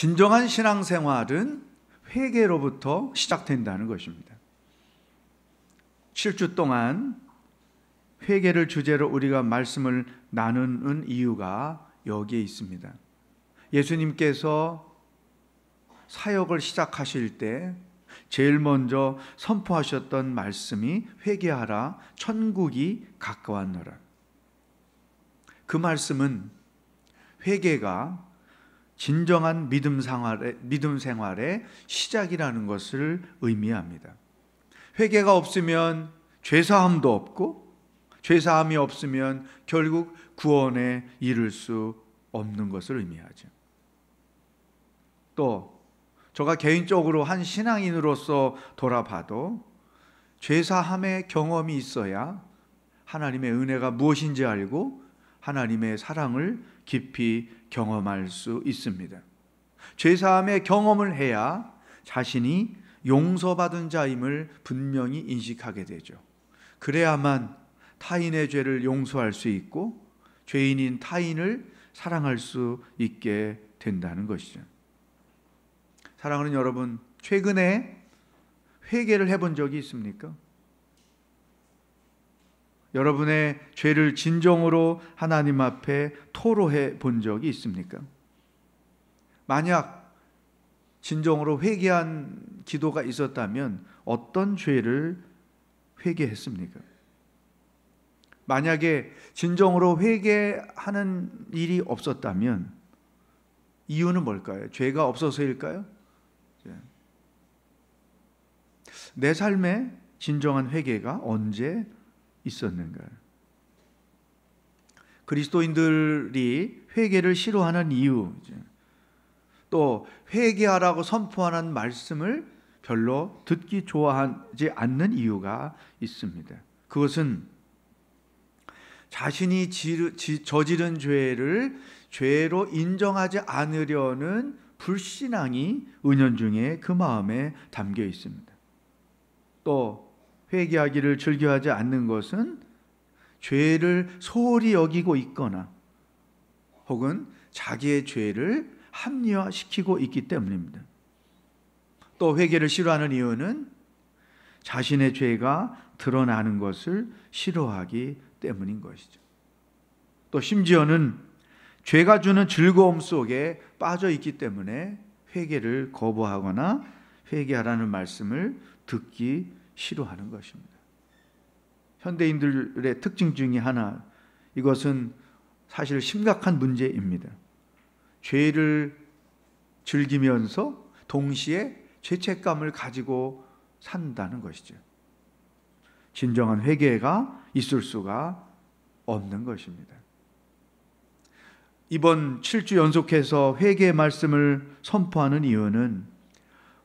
진정한 신앙생활은 회개로부터 시작된다는 것입니다. 7주 동안 회개를 주제로 우리가 말씀을 나누는 이유가 여기에 있습니다. 예수님께서 사역을 시작하실 때 제일 먼저 선포하셨던 말씀이 회개하라 천국이 가까웠노라. 그 말씀은 회개가 진정한 믿음 생활의, 믿음 생활의 시작이라는 것을 의미합니다. 회개가 없으면 죄사함도 없고 죄사함이 없으면 결국 구원에 이를 수 없는 것을 의미하죠. 또 저가 개인적으로 한 신앙인으로서 돌아봐도 죄사함의 경험이 있어야 하나님의 은혜가 무엇인지 알고 하나님의 사랑을 깊이 경험할 수 있습니다. 죄사함의 경험을 해야 자신이 용서받은 자임을 분명히 인식하게 되죠. 그래야만 타인의 죄를 용서할 수 있고 죄인인 타인을 사랑할 수 있게 된다는 것이죠. 사랑하는 여러분, 최근에 회개를 해본 적이 있습니까? 여러분의 죄를 진정으로 하나님 앞에 토로해 본 적이 있습니까? 만약 진정으로 회개한 기도가 있었다면 어떤 죄를 회개했습니까? 만약에 진정으로 회개하는 일이 없었다면 이유는 뭘까요? 죄가 없어서일까요? 예. 내 삶의 진정한 회개가 언제 있었는가? 그리스도인들이 회개를 싫어하는 이유, 또 회개하라고 선포하는 말씀을 별로 듣기 좋아하지 않는 이유가 있습니다. 그것은 자신이 지르, 지, 저지른 죄를 죄로 인정하지 않으려는 불신앙이 은연중에 그 마음에 담겨 있습니다. 또 회개하기를 즐겨하지 않는 것은 죄를 소홀히 여기고 있거나 혹은 자기의 죄를 합리화시키고 있기 때문입니다. 또 회개를 싫어하는 이유는 자신의 죄가 드러나는 것을 싫어하기 때문인 것이죠. 또 심지어는 죄가 주는 즐거움 속에 빠져 있기 때문에 회개를 거부하거나 회개하라는 말씀을 듣기 싫어하는 것입니다. 현대인들의 특징 중에 하나 이것은 사실 심각한 문제입니다. 죄를 즐기면서 동시에 죄책감을 가지고 산다는 것이죠. 진정한 회개가 있을 수가 없는 것입니다. 이번 7주 연속해서 회개 말씀을 선포하는 이유는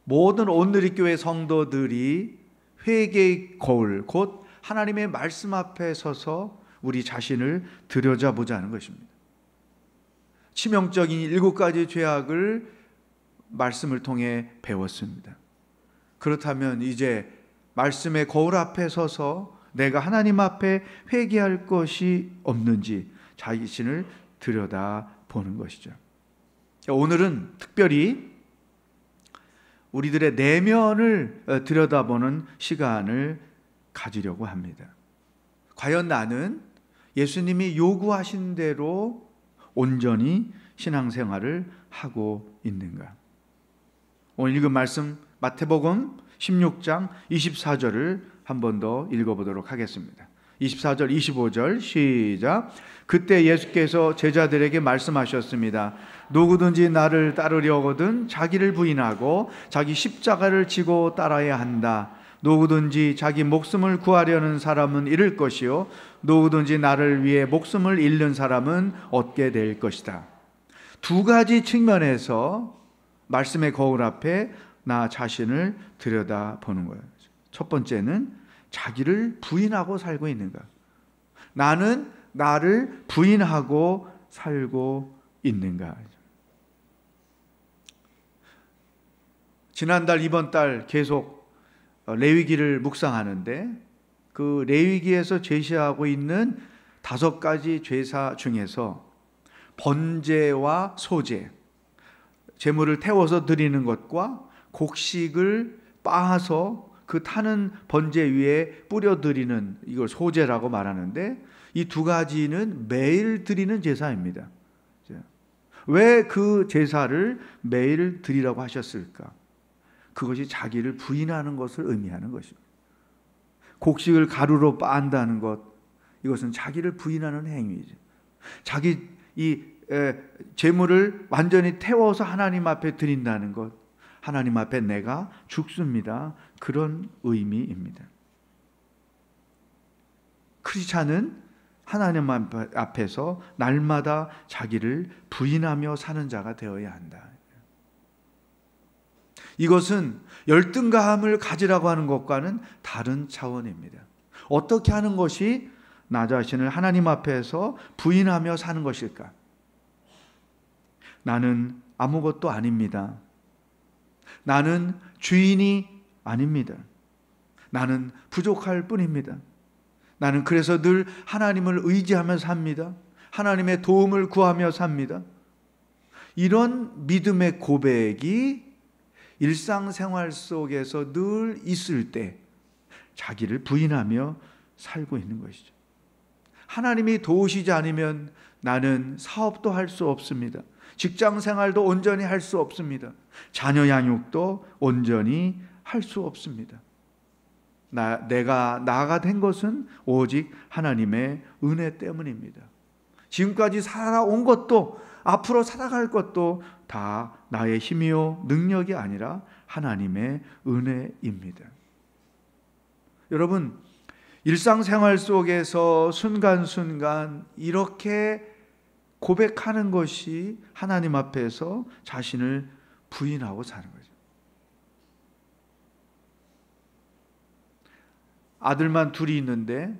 모든 온누리교회 성도들이 회개의 거울, 곧 하나님의 말씀 앞에 서서 우리 자신을 들여다보자는 것입니다. 치명적인 일곱 가지 죄악을 말씀을 통해 배웠습니다. 그렇다면 이제 말씀의 거울 앞에 서서 내가 하나님 앞에 회개할 것이 없는지 자신을 기 들여다 보는 것이죠. 오늘은 특별히 우리들의 내면을 어, 들여다보는 시간을 가지려고 합니다. 과연 나는 예수님이 요구하신 대로 온전히 신앙생활을 하고 있는가? 오늘 읽은 말씀 마태복음 16장 24절을 한 번 더 읽어보도록 하겠습니다. 24절 25절 시작 그때 예수께서 제자들에게 말씀하셨습니다. 누구든지 나를 따르려거든 자기를 부인하고 자기 십자가를 지고 따라야 한다. 누구든지 자기 목숨을 구하려는 사람은 잃을 것이요 누구든지 나를 위해 목숨을 잃는 사람은 얻게 될 것이다. 두 가지 측면에서 말씀의 거울 앞에 나 자신을 들여다보는 거예요. 첫 번째는 자기를 부인하고 살고 있는가? 나는 나를 부인하고 살고 있는가? 지난달 이번 달 계속 어, 레위기를 묵상하는데 그 레위기에서 제시하고 있는 다섯 가지 죄사 중에서 번제와 소제 제물을 태워서 드리는 것과 곡식을 빻아서 그 타는 번제 위에 뿌려드리는 이걸 소제라고 말하는데 이 두 가지는 매일 드리는 제사입니다. 왜 그 제사를 매일 드리라고 하셨을까? 그것이 자기를 부인하는 것을 의미하는 것입니다. 곡식을 가루로 빤다는 것, 이것은 자기를 부인하는 행위죠. 자기 이 재물을 완전히 태워서 하나님 앞에 드린다는 것, 하나님 앞에 내가 죽습니다. 그런 의미입니다. 크리스찬은 하나님 앞에서 날마다 자기를 부인하며 사는 자가 되어야 한다. 이것은 열등감을 가지라고 하는 것과는 다른 차원입니다. 어떻게 하는 것이 나 자신을 하나님 앞에서 부인하며 사는 것일까? 나는 아무것도 아닙니다. 나는 주인이 아닙니다. 나는 부족할 뿐입니다. 나는 그래서 늘 하나님을 의지하며 삽니다. 하나님의 도움을 구하며 삽니다. 이런 믿음의 고백이 일상생활 속에서 늘 있을 때 자기를 부인하며 살고 있는 것이죠. 하나님이 도우시지 않으면 나는 사업도 할 수 없습니다. 직장 생활도 온전히 할 수 없습니다. 자녀 양육도 온전히 할 수 없습니다. 나, 내가 나가 된 것은 오직 하나님의 은혜 때문입니다. 지금까지 살아온 것도 앞으로 살아갈 것도 다 나의 힘이요 능력이 아니라 하나님의 은혜입니다. 여러분 일상생활 속에서 순간순간 이렇게 고백하는 것이 하나님 앞에서 자신을 부인하고 사는 거죠. 아들만 둘이 있는데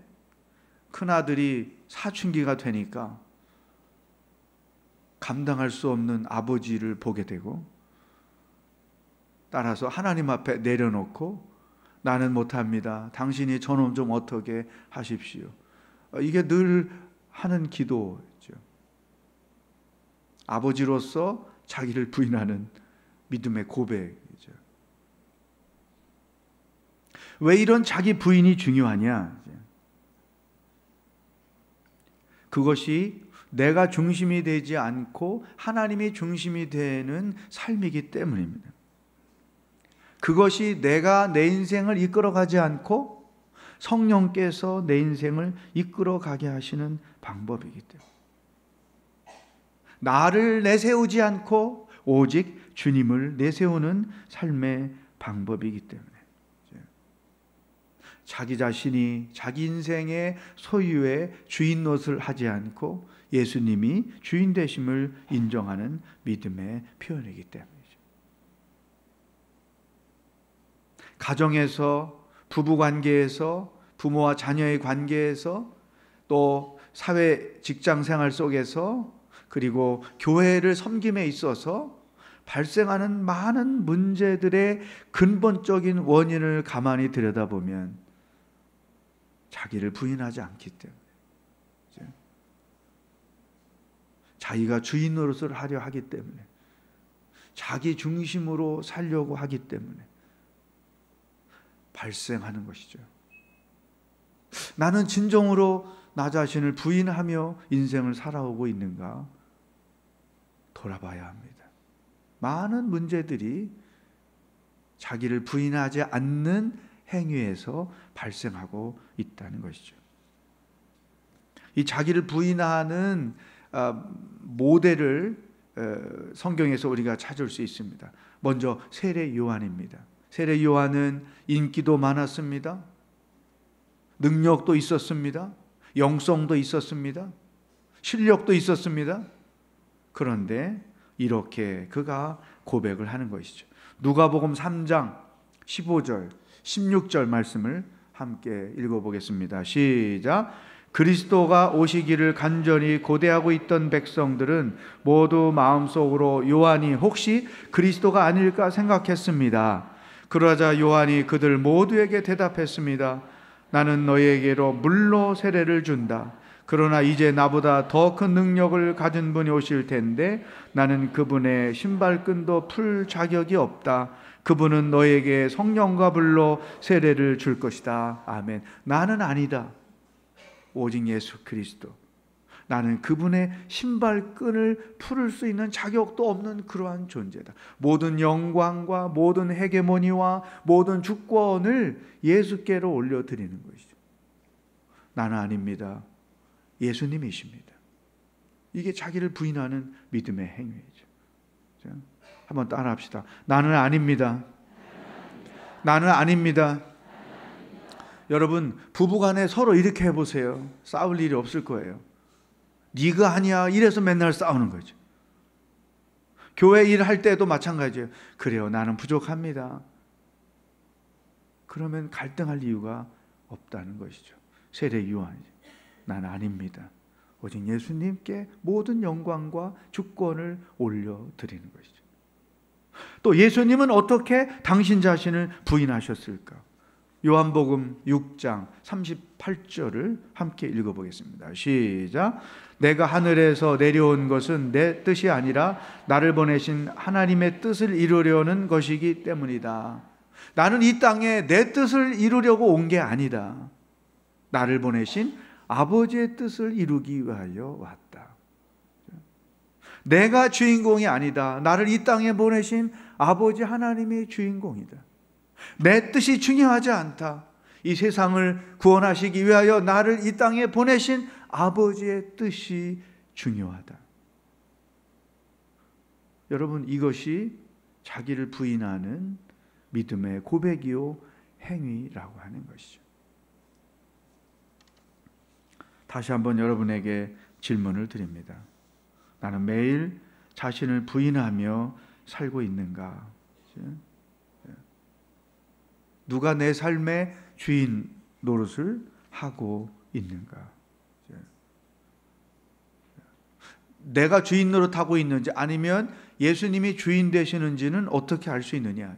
큰아들이 사춘기가 되니까 감당할 수 없는 아버지를 보게 되고 따라서 하나님 앞에 내려놓고 나는 못합니다. 당신이 저놈 좀 어떻게 하십시오. 이게 늘 하는 기도 아버지로서 자기를 부인하는 믿음의 고백이죠. 왜 이런 자기 부인이 중요하냐? 그것이 내가 중심이 되지 않고 하나님이 중심이 되는 삶이기 때문입니다. 그것이 내가 내 인생을 이끌어 가지 않고 성령께서 내 인생을 이끌어 가게 하시는 방법이기 때문에. 나를 내세우지 않고 오직 주님을 내세우는 삶의 방법이기 때문에 자기 자신이 자기 인생의 소유의 주인 노릇을 하지 않고 예수님이 주인 되심을 인정하는 믿음의 표현이기 때문이죠. 가정에서 부부 관계에서 부모와 자녀의 관계에서 또 사회 직장 생활 속에서 그리고 교회를 섬김에 있어서 발생하는 많은 문제들의 근본적인 원인을 가만히 들여다보면 자기를 부인하지 않기 때문에 자기가 주인 노릇을 하려 하기 때문에 자기 중심으로 살려고 하기 때문에 발생하는 것이죠. 나는 진정으로 나 자신을 부인하며 인생을 살아오고 있는가? 돌아봐야 합니다. 많은 문제들이 자기를 부인하지 않는 행위에서 발생하고 있다는 것이죠. 이 자기를 부인하는 어, 모델을 어, 성경에서 우리가 찾을 수 있습니다. 먼저 세례 요한입니다. 세례 요한은 인기도 많았습니다. 능력도 있었습니다. 영성도 있었습니다. 실력도 있었습니다. 그런데 이렇게 그가 고백을 하는 것이죠. 누가복음 3장 15절, 16절 말씀을 함께 읽어보겠습니다. 시작. 그리스도가 오시기를 간절히 고대하고 있던 백성들은 모두 마음속으로 요한이 혹시 그리스도가 아닐까 생각했습니다. 그러자 요한이 그들 모두에게 대답했습니다. 나는 너희에게로 물로 세례를 준다. 그러나 이제 나보다 더 큰 능력을 가진 분이 오실 텐데 나는 그분의 신발끈도 풀 자격이 없다. 그분은 너에게 성령과 불로 세례를 줄 것이다. 아멘. 나는 아니다. 오직 예수 그리스도. 나는 그분의 신발끈을 풀을 수 있는 자격도 없는 그러한 존재다. 모든 영광과 모든 헤게모니와 모든 주권을 예수께로 올려드리는 것이죠. 나는 아닙니다. 예수님이십니다. 이게 자기를 부인하는 믿음의 행위죠. 한번 따라합시다. 나는 아닙니다. 나는 아닙니다. 여러분 부부간에 서로 이렇게 해보세요. 싸울 일이 없을 거예요. 네가 아니야 이래서 맨날 싸우는 거죠. 교회 일할 때도 마찬가지예요. 그래요, 나는 부족합니다. 그러면 갈등할 이유가 없다는 것이죠. 세대 유한이죠. 난 아닙니다. 오직 예수님께 모든 영광과 주권을 올려드리는 것이죠. 또 예수님은 어떻게 당신 자신을 부인하셨을까? 요한복음 6장 38절을 함께 읽어보겠습니다. 시작. 내가 하늘에서 내려온 것은 내 뜻이 아니라 나를 보내신 하나님의 뜻을 이루려는 것이기 때문이다. 나는 이 땅에 내 뜻을 이루려고 온 게 아니다. 나를 보내신 아버지의 뜻을 이루기 위하여 왔다. 내가 주인공이 아니다. 나를 이 땅에 보내신 아버지 하나님이 주인공이다. 내 뜻이 중요하지 않다. 이 세상을 구원하시기 위하여 나를 이 땅에 보내신 아버지의 뜻이 중요하다. 여러분, 이것이 자기를 부인하는 믿음의 고백이요, 행위라고 하는 것이죠. 다시 한번 여러분에게 질문을 드립니다. 나는 매일 자신을 부인하며 살고 있는가? 예. 누가 내 삶의 주인 노릇을 하고 있는가? 예. 내가 주인 노릇하고 있는지 아니면 예수님이 주인 되시는지는 어떻게 알 수 있느냐?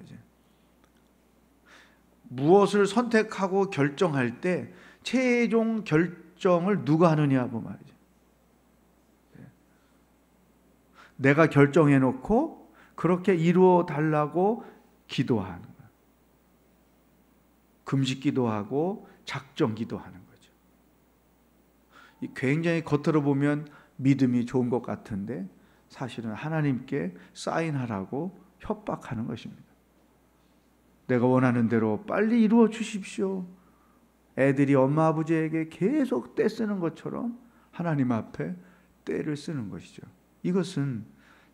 무엇을 선택하고 결정할 때 최종 결 결정을 누가 하느냐 고 뭐 말이죠. 예. 내가 결정해 놓고 그렇게 이루어 달라고 기도하는 금식 기도하고 작정 기도하는 거죠. 굉장히 겉으로 보면 믿음이 좋은 것 같은데 사실은 하나님께 사인하라고 협박하는 것입니다. 내가 원하는 대로 빨리 이루어 주십시오. 애들이 엄마 아버지에게 계속 때 쓰는 것처럼 하나님 앞에 때를 쓰는 것이죠. 이것은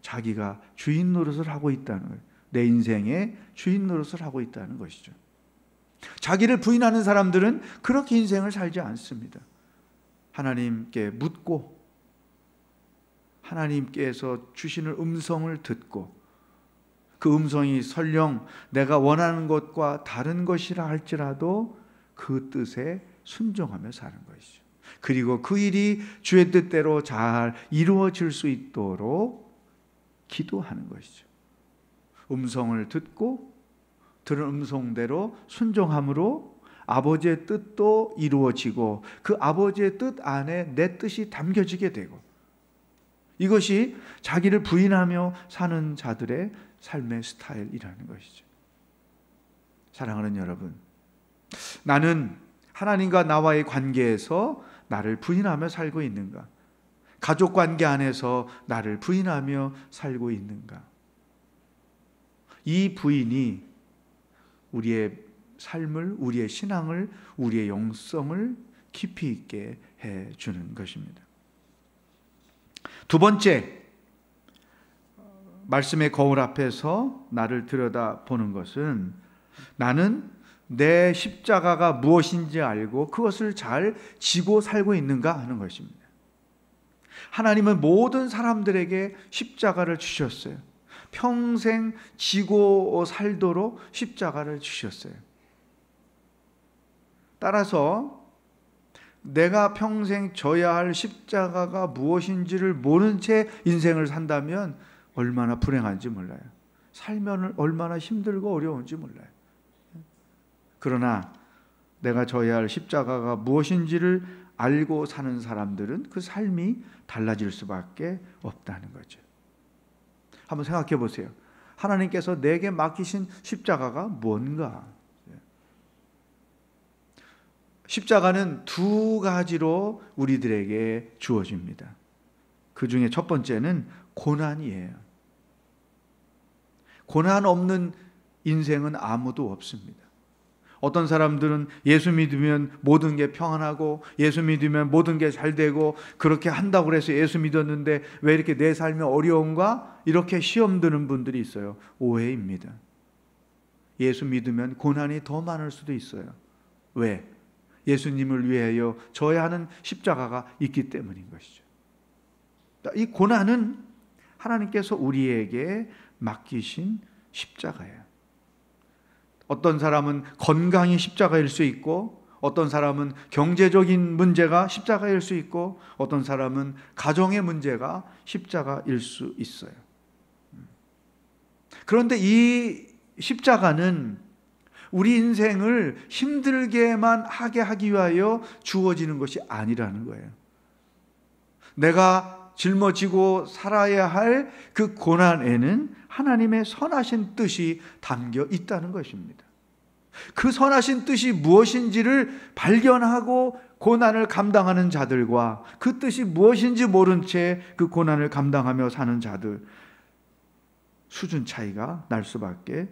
자기가 주인 노릇을 하고 있다는 거예요. 내 인생의 주인 노릇을 하고 있다는 것이죠. 자기를 부인하는 사람들은 그렇게 인생을 살지 않습니다. 하나님께 묻고 하나님께서 주시는 음성을 듣고 그 음성이 설령 내가 원하는 것과 다른 것이라 할지라도 그 뜻에 순종하며 사는 것이죠. 그리고 그 일이 주의 뜻대로 잘 이루어질 수 있도록 기도하는 것이죠. 음성을 듣고 들은 음성대로 순종함으로 아버지의 뜻도 이루어지고 그 아버지의 뜻 안에 내 뜻이 담겨지게 되고 이것이 자기를 부인하며 사는 자들의 삶의 스타일이라는 것이죠. 사랑하는 여러분, 나는 하나님과 나와의 관계에서 나를 부인하며 살고 있는가? 가족 관계 안에서 나를 부인하며 살고 있는가? 이 부인이 우리의 삶을, 우리의 신앙을, 우리의 영성을 깊이 있게 해 주는 것입니다. 두 번째, 말씀의 거울 앞에서 나를 들여다 보는 것은 나는 내 십자가가 무엇인지 알고 그것을 잘 지고 살고 있는가 하는 것입니다. 하나님은 모든 사람들에게 십자가를 주셨어요. 평생 지고 살도록 십자가를 주셨어요. 따라서 내가 평생 져야 할 십자가가 무엇인지를 모른 채 인생을 산다면 얼마나 불행한지 몰라요. 살면 얼마나 힘들고 어려운지 몰라요. 그러나 내가 져야 할 십자가가 무엇인지를 알고 사는 사람들은 그 삶이 달라질 수밖에 없다는 거죠. 한번 생각해 보세요. 하나님께서 내게 맡기신 십자가가 뭔가? 십자가는 두 가지로 우리들에게 주어집니다. 그 중에 첫 번째는 고난이에요. 고난 없는 인생은 아무도 없습니다. 어떤 사람들은 예수 믿으면 모든 게 평안하고 예수 믿으면 모든 게 잘 되고 그렇게 한다고 해서 예수 믿었는데 왜 이렇게 내 삶에 어려움과 이렇게 시험 드는 분들이 있어요. 오해입니다. 예수 믿으면 고난이 더 많을 수도 있어요. 왜? 예수님을 위하여 져야 하는 십자가가 있기 때문인 것이죠. 이 고난은 하나님께서 우리에게 맡기신 십자가예요. 어떤 사람은 건강이 십자가일 수 있고, 어떤 사람은 경제적인 문제가 십자가일 수 있고, 어떤 사람은 가정의 문제가 십자가일 수 있어요. 그런데 이 십자가는 우리 인생을 힘들게만 하게 하기 위하여 주어지는 것이 아니라는 거예요. 내가 짊어지고 살아야 할 그 고난에는 하나님의 선하신 뜻이 담겨 있다는 것입니다. 그 선하신 뜻이 무엇인지를 발견하고 고난을 감당하는 자들과 그 뜻이 무엇인지 모른 채 그 고난을 감당하며 사는 자들 수준 차이가 날 수밖에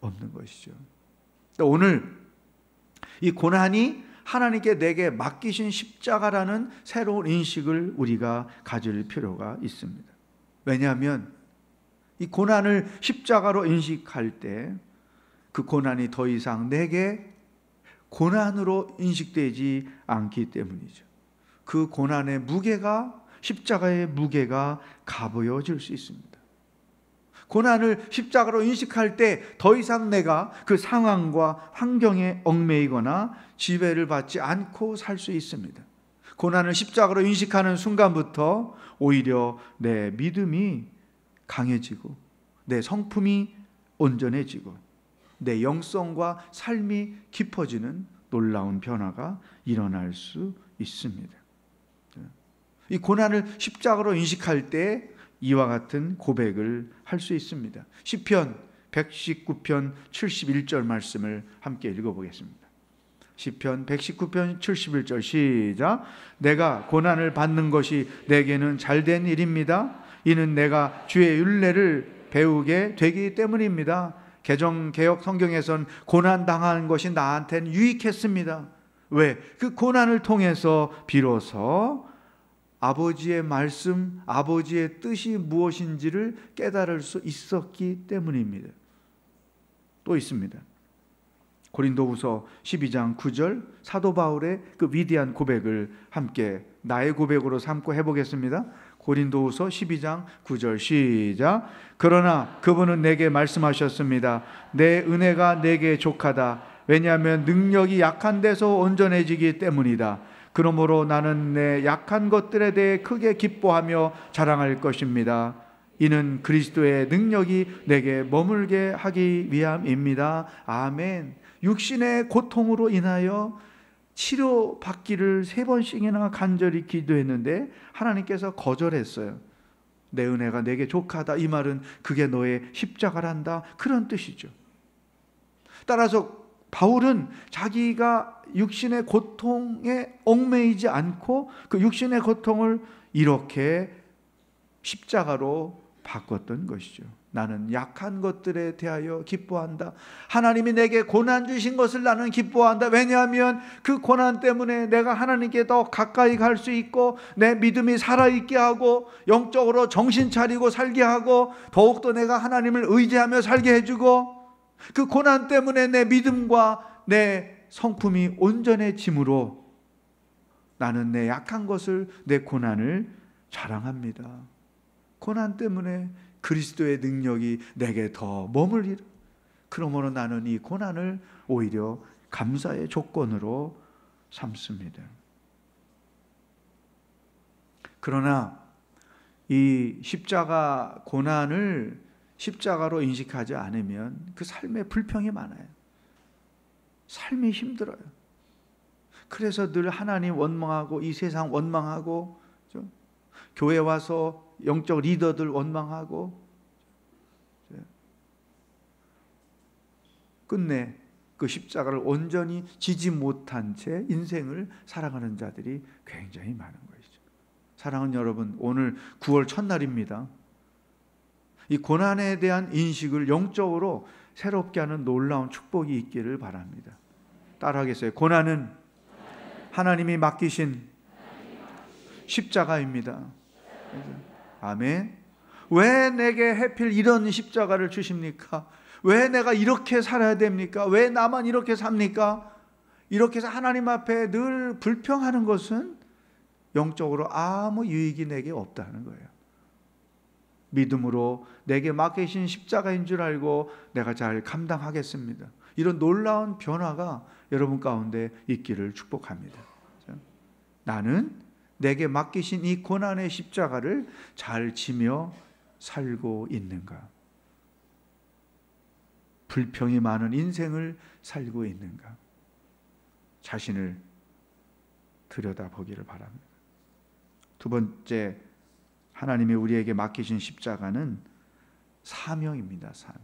없는 것이죠. 오늘 이 고난이 하나님께 내게 맡기신 십자가라는 새로운 인식을 우리가 가질 필요가 있습니다. 왜냐하면 이 고난을 십자가로 인식할 때 그 고난이 더 이상 내게 고난으로 인식되지 않기 때문이죠. 그 고난의 무게가 십자가의 무게가 가벼워질 수 있습니다. 고난을 십자가로 인식할 때 더 이상 내가 그 상황과 환경에 얽매이거나 지배를 받지 않고 살 수 있습니다. 고난을 십자가로 인식하는 순간부터 오히려 내 믿음이 강해지고 내 성품이 온전해지고 내 영성과 삶이 깊어지는 놀라운 변화가 일어날 수 있습니다. 이 고난을 십자가로 인식할 때 이와 같은 고백을 할 수 있습니다. 시편 119편 71절 말씀을 함께 읽어 보겠습니다. 시편 119편 71절 시작 내가 고난을 받는 것이 내게는 잘된 일입니다. 이는 내가 주의 윤례를 배우게 되기 때문입니다. 개정 개혁 성경에선 고난 당하 것이 나한테는 유익했습니다. 왜? 그 고난을 통해서 비로소 아버지의 말씀, 아버지의 뜻이 무엇인지를 깨달을 수 있었기 때문입니다. 또 있습니다. 고린도후서 12장 9절 사도 바울의 그 위대한 고백을 함께 나의 고백으로 삼고 해 보겠습니다. 고린도후서 12장 9절 시작 그러나 그분은 내게 말씀하셨습니다. 내 은혜가 내게 족하다. 왜냐하면 능력이 약한 데서 온전해지기 때문이다. 그러므로 나는 내 약한 것들에 대해 크게 기뻐하며 자랑할 것입니다. 이는 그리스도의 능력이 내게 머물게 하기 위함입니다. 아멘. 육신의 고통으로 인하여 치료받기를 세 번씩이나 간절히 기도했는데 하나님께서 거절했어요. 내 은혜가 내게 족하다. 이 말은 그게 너의 십자가란다. 그런 뜻이죠. 따라서 바울은 자기가 육신의 고통에 얽매이지 않고 그 육신의 고통을 이렇게 십자가로 바꿨던 것이죠. 나는 약한 것들에 대하여 기뻐한다. 하나님이 내게 고난 주신 것을 나는 기뻐한다. 왜냐하면 그 고난 때문에 내가 하나님께 더 가까이 갈 수 있고 내 믿음이 살아있게 하고 영적으로 정신 차리고 살게 하고 더욱더 내가 하나님을 의지하며 살게 해주고 그 고난 때문에 내 믿음과 내 성품이 온전해짐으로 나는 내 약한 것을 내 고난을 자랑합니다. 고난 때문에 그리스도의 능력이 내게 더 머물리라. 그러므로 나는 이 고난을 오히려 감사의 조건으로 삼습니다. 그러나 이 십자가 고난을 십자가로 인식하지 않으면 그 삶에 불평이 많아요. 삶이 힘들어요. 그래서 늘 하나님 원망하고 이 세상 원망하고 교회 와서 영적 리더들 원망하고 끝내 그 십자가를 온전히 지지 못한 채 인생을 살아가는 자들이 굉장히 많은 것이죠. 사랑은 여러분 오늘 9월 첫날입니다. 이 고난에 대한 인식을 영적으로 새롭게 하는 놀라운 축복이 있기를 바랍니다. 따라하겠어요. 고난은 하나님이 맡기신 십자가입니다. 아멘. 왜 내게 해필 이런 십자가를 주십니까? 왜 내가 이렇게 살아야 됩니까? 왜 나만 이렇게 삽니까? 이렇게 해서 하나님 앞에 늘 불평하는 것은 영적으로 아무 유익이 내게 없다는 거예요. 믿음으로 내게 맡기신 십자가인 줄 알고 내가 잘 감당하겠습니다. 이런 놀라운 변화가 여러분 가운데 있기를 축복합니다. 나는 내게 맡기신 이 고난의 십자가를 잘 지며 살고 있는가? 불평이 많은 인생을 살고 있는가? 자신을 들여다보기를 바랍니다. 두 번째 하나님이 우리에게 맡기신 십자가는 사명입니다. 사명.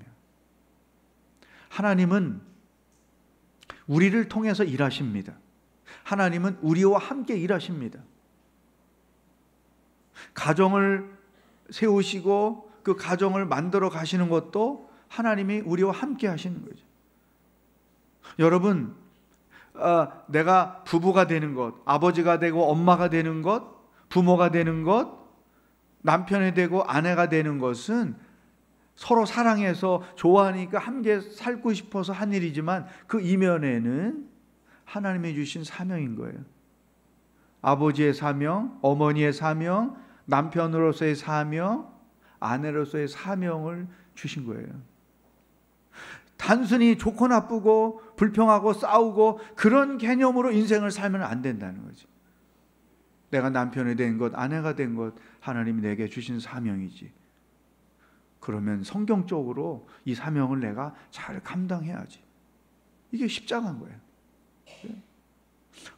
하나님은 우리를 통해서 일하십니다. 하나님은 우리와 함께 일하십니다. 가정을 세우시고 그 가정을 만들어 가시는 것도 하나님이 우리와 함께 하시는 거죠. 여러분, 어, 내가 부부가 되는 것, 아버지가 되고 엄마가 되는 것, 부모가 되는 것, 남편이 되고 아내가 되는 것은 서로 사랑해서 좋아하니까 함께 살고 싶어서 한 일이지만 그 이면에는 하나님이 주신 사명인 거예요. 아버지의 사명, 어머니의 사명, 남편으로서의 사명, 아내로서의 사명을 주신 거예요. 단순히 좋고 나쁘고 불평하고 싸우고 그런 개념으로 인생을 살면 안 된다는 거죠. 내가 남편이 된 것, 아내가 된 것, 하나님이 내게 주신 사명이지. 그러면 성경적으로 이 사명을 내가 잘 감당해야지. 이게 십자가인 거예요. 네?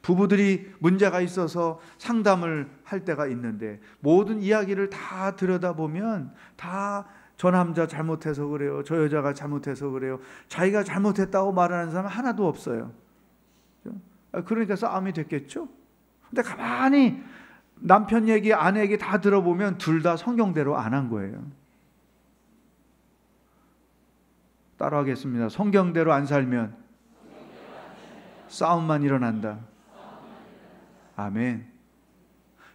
부부들이 문제가 있어서 상담을 할 때가 있는데 모든 이야기를 다 들여다보면 다 저 남자 잘못해서 그래요. 저 여자가 잘못해서 그래요. 자기가 잘못했다고 말하는 사람 하나도 없어요. 네? 아, 그러니까 싸움이 됐겠죠? 근데 가만히 남편 얘기, 아내 얘기 다 들어보면 둘 다 성경대로 안 한 거예요. 따라하겠습니다. 성경대로 안 살면 싸움만 일어난다. 아멘.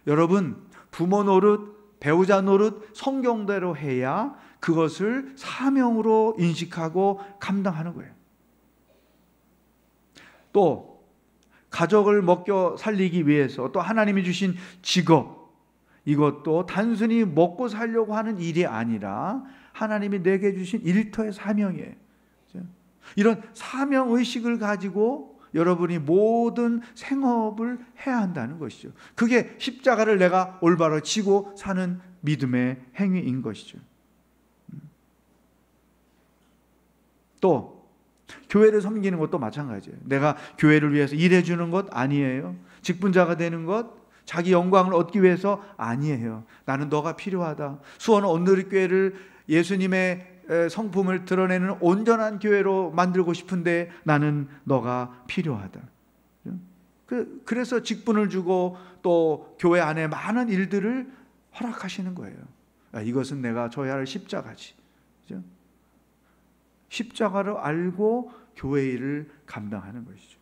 여러분, 부모 노릇, 배우자 노릇 성경대로 해야 그것을 사명으로 인식하고 감당하는 거예요. 또 가족을 먹여 살리기 위해서 또 하나님이 주신 직업 이것도 단순히 먹고 살려고 하는 일이 아니라 하나님이 내게 주신 일터의 사명이에요. 이런 사명 의식을 가지고 여러분이 모든 생업을 해야 한다는 것이죠. 그게 십자가를 내가 올바로 지고 사는 믿음의 행위인 것이죠. 음. 또 교회를 섬기는 것도 마찬가지예요. 내가 교회를 위해서 일해주는 것 아니에요. 직분자가 되는 것 자기 영광을 얻기 위해서 아니에요. 나는 너가 필요하다. 수원 온누리교회를 예수님의 성품을 드러내는 온전한 교회로 만들고 싶은데 나는 너가 필요하다. 그, 그래서 직분을 주고 또 교회 안에 많은 일들을 허락하시는 거예요. 아, 이것은 내가 져야 할 십자가지. 십자가를 알고 교회 일을 감당하는 것이죠.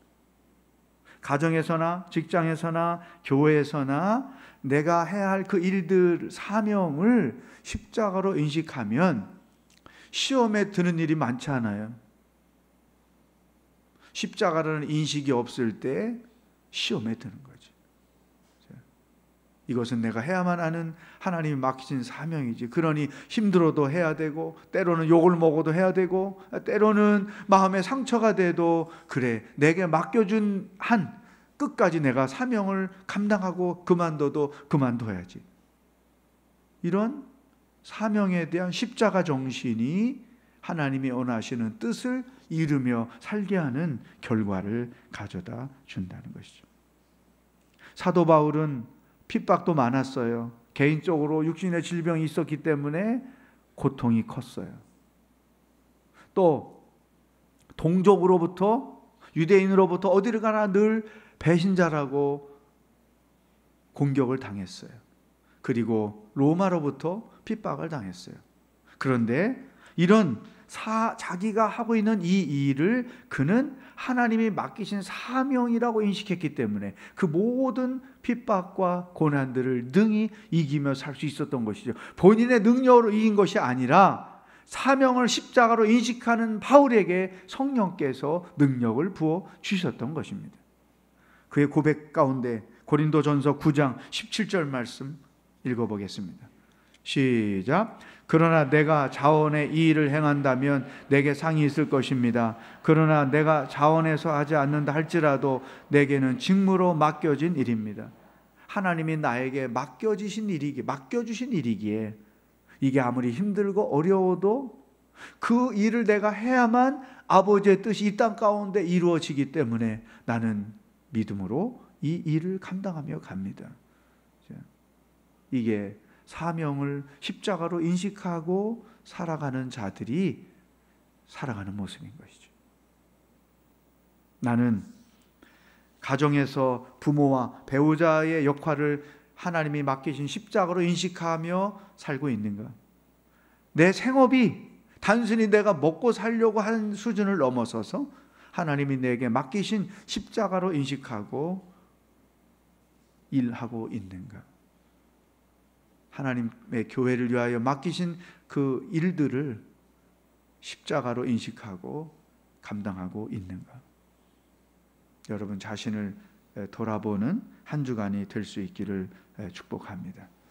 가정에서나 직장에서나 교회에서나 내가 해야 할 그 일들 사명을 십자가로 인식하면 시험에 드는 일이 많지 않아요. 십자가라는 인식이 없을 때 시험에 드는 거예요. 이것은 내가 해야만 하는 하나님이 맡기신 사명이지. 그러니 힘들어도 해야 되고, 때로는 욕을 먹어도 해야 되고, 때로는 마음의 상처가 돼도, 그래, 내게 맡겨준 한, 끝까지 내가 사명을 감당하고 그만둬도 그만둬야지. 이런 사명에 대한 십자가 정신이 하나님이 원하시는 뜻을 이루며 살게 하는 결과를 가져다 준다는 것이죠. 사도 바울은 핍박도 많았어요. 개인적으로 육신의 질병이 있었기 때문에 고통이 컸어요. 또 동족으로부터 유대인으로부터 어디를 가나 늘 배신자라고 공격을 당했어요. 그리고 로마로부터 핍박을 당했어요. 그런데 이런 사, 자기가 하고 있는 이 일을 그는 하나님이 맡기신 사명이라고 인식했기 때문에 그 모든 핍박과 고난들을 능히 이기며 살 수 있었던 것이죠. 본인의 능력으로 이긴 것이 아니라 사명을 십자가로 인식하는 바울에게 성령께서 능력을 부어 주셨던 것입니다. 그의 고백 가운데 고린도전서 9장 17절 말씀 읽어보겠습니다. 시작. 그러나 내가 자원의 이의를 행한다면 내게 상이 있을 것입니다. 그러나 내가 자원해서 하지 않는다 할지라도 내게는 직무로 맡겨진 일입니다. 하나님이 나에게 맡겨지신 일이기 맡겨주신 일이기에 이게 아무리 힘들고 어려워도 그 일을 내가 해야만 아버지의 뜻이 이 땅 가운데 이루어지기 때문에 나는 믿음으로 이 일을 감당하며 갑니다. 이게 사명을 십자가로 인식하고 살아가는 자들이 살아가는 모습인 것이죠. 나는 가정에서 부모와 배우자의 역할을 하나님이 맡기신 십자가로 인식하며 살고 있는가? 내 생업이 단순히 내가 먹고 살려고 하는 수준을 넘어서서 하나님이 내게 맡기신 십자가로 인식하고 일하고 있는가? 하나님의 교회를 위하여 맡기신 그 일들을 십자가로 인식하고 감당하고 있는가. 여러분 자신을 돌아보는 한 주간이 될 수 있기를 축복합니다.